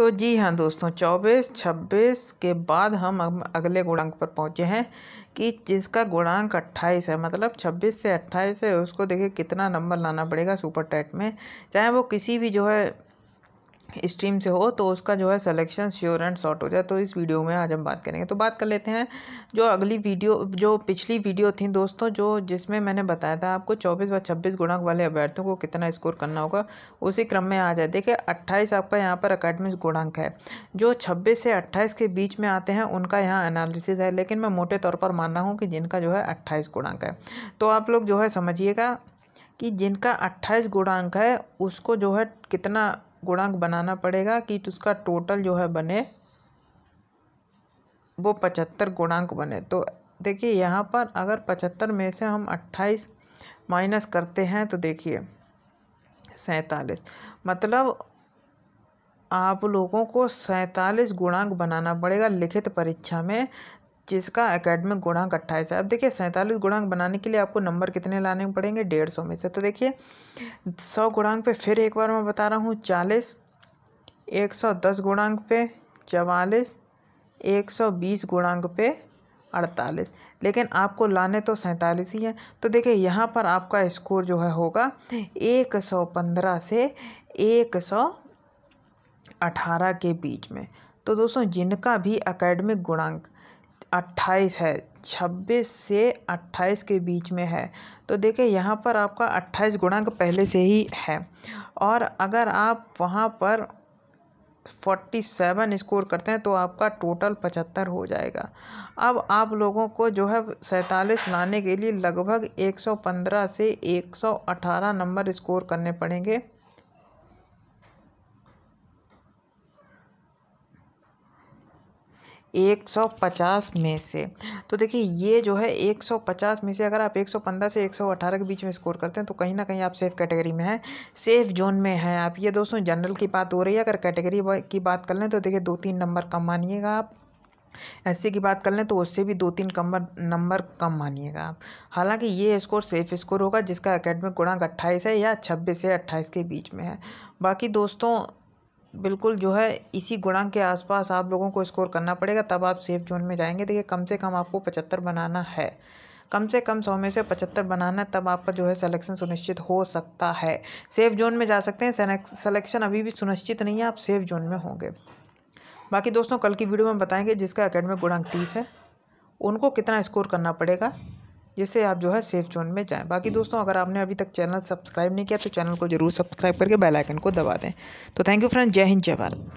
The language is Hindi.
तो जी हाँ दोस्तों 24, 26 के बाद हम अगले गुणांक पर पहुँचे हैं कि जिसका गुणांक 28 है मतलब 26 से 28 है उसको देखिए कितना नंबर लाना पड़ेगा सुपर टेट में चाहे वो किसी भी जो है स्ट्रीम से हो तो उसका जो है सिलेक्शन श्योर एंड शॉर्ट हो जाए तो इस वीडियो में आज हम बात करेंगे तो बात कर लेते हैं जो अगली वीडियो जो पिछली वीडियो थी दोस्तों जो जिसमें मैंने बताया था आपको 24 व 26 गुणांक वाले अभ्यर्थियों को कितना स्कोर करना होगा उसी क्रम में आ जाए देखिए 28 आपका यहाँ पर अकेडमिक गुणांक है जो छब्बीस से अट्ठाईस के बीच में आते हैं उनका यहाँ एनालिसिस है लेकिन मैं मोटे तौर पर मान रहा हूँ कि जिनका जो है अट्ठाईस गुणांक है तो आप लोग जो है समझिएगा कि जिनका अट्ठाईस गुणांक है उसको जो है कितना गुणांक बनाना पड़ेगा कि उसका टोटल जो है बने वो पचहत्तर गुणांक बने तो देखिए यहाँ पर अगर पचहत्तर में से हम अट्ठाईस माइनस करते हैं तो देखिए सैंतालीस मतलब आप लोगों को सैंतालीस गुणांक बनाना पड़ेगा लिखित परीक्षा में जिसका अकेडमिक गुणांक अट्ठाईस है अब देखिए सैंतालीस गुणांक बनाने के लिए आपको नंबर कितने लाने पड़ेंगे डेढ़ सौ में से तो देखिए सौ गुणांक पे फिर एक बार मैं बता रहा हूँ चालीस एक सौ दस गुणांक पे चवालीस एक सौ बीस गुणांक पे अड़तालीस लेकिन आपको लाने तो सैंतालीस ही हैं तो देखिए यहाँ पर आपका स्कोर जो है होगा एक सौ पंद्रह से एक सौ अठारह के बीच में तो दोस्तों जिनका भी अकेडमिक गुणांक अट्ठाईस है छब्बीस से अट्ठाईस के बीच में है तो देखिए यहाँ पर आपका अट्ठाईस गुणांक पहले से ही है और अगर आप वहाँ पर फोर्टी सेवन स्कोर करते हैं तो आपका टोटल पचहत्तर हो जाएगा अब आप लोगों को जो है सैंतालीस लाने के लिए लगभग एक सौ पंद्रह से एक सौ अठारह नंबर स्कोर करने पड़ेंगे 150 में से तो देखिए ये जो है 150 में से अगर आप 115 से 118 के बीच में स्कोर करते हैं तो कहीं ना कहीं आप सेफ़ कैटेगरी में हैं सेफ़ जोन में हैं आप ये दोस्तों जनरल की बात हो रही है अगर कैटेगरी की बात कर लें तो देखिए दो तीन नंबर कम मानिएगा आप एस की बात कर लें तो उससे भी दो तीन कमर नंबर कम मानिएगा आप हालांकि ये स्कोर सेफ स्कोर होगा जिसका अकेडमिक गुणांक अट्ठाईस है या छब्बीस से अट्ठाईस के बीच में है बाकी दोस्तों बिल्कुल जो है इसी गुणांक के आसपास आप लोगों को स्कोर करना पड़ेगा तब आप सेफ जोन में जाएंगे देखिए कम से कम आपको पचहत्तर बनाना है कम से कम सौ में से पचहत्तर बनाना तब आपका जो है सिलेक्शन सुनिश्चित हो सकता है सेफ जोन में जा सकते हैं सिलेक्शन अभी भी सुनिश्चित नहीं है आप सेफ जोन में होंगे बाकी दोस्तों कल की वीडियो में बताएंगे जिसका अकेडमिक गुणांक तीस है उनको कितना स्कोर करना पड़ेगा जिससे आप जो है सेफ जोन में जाएं बाकी हम्म। दोस्तों अगर आपने अभी तक चैनल सब्सक्राइब नहीं किया तो चैनल को जरूर सब्सक्राइब करके बेल आइकन को दबा दें तो थैंक यू फ्रेंड जय हिंद जय भारत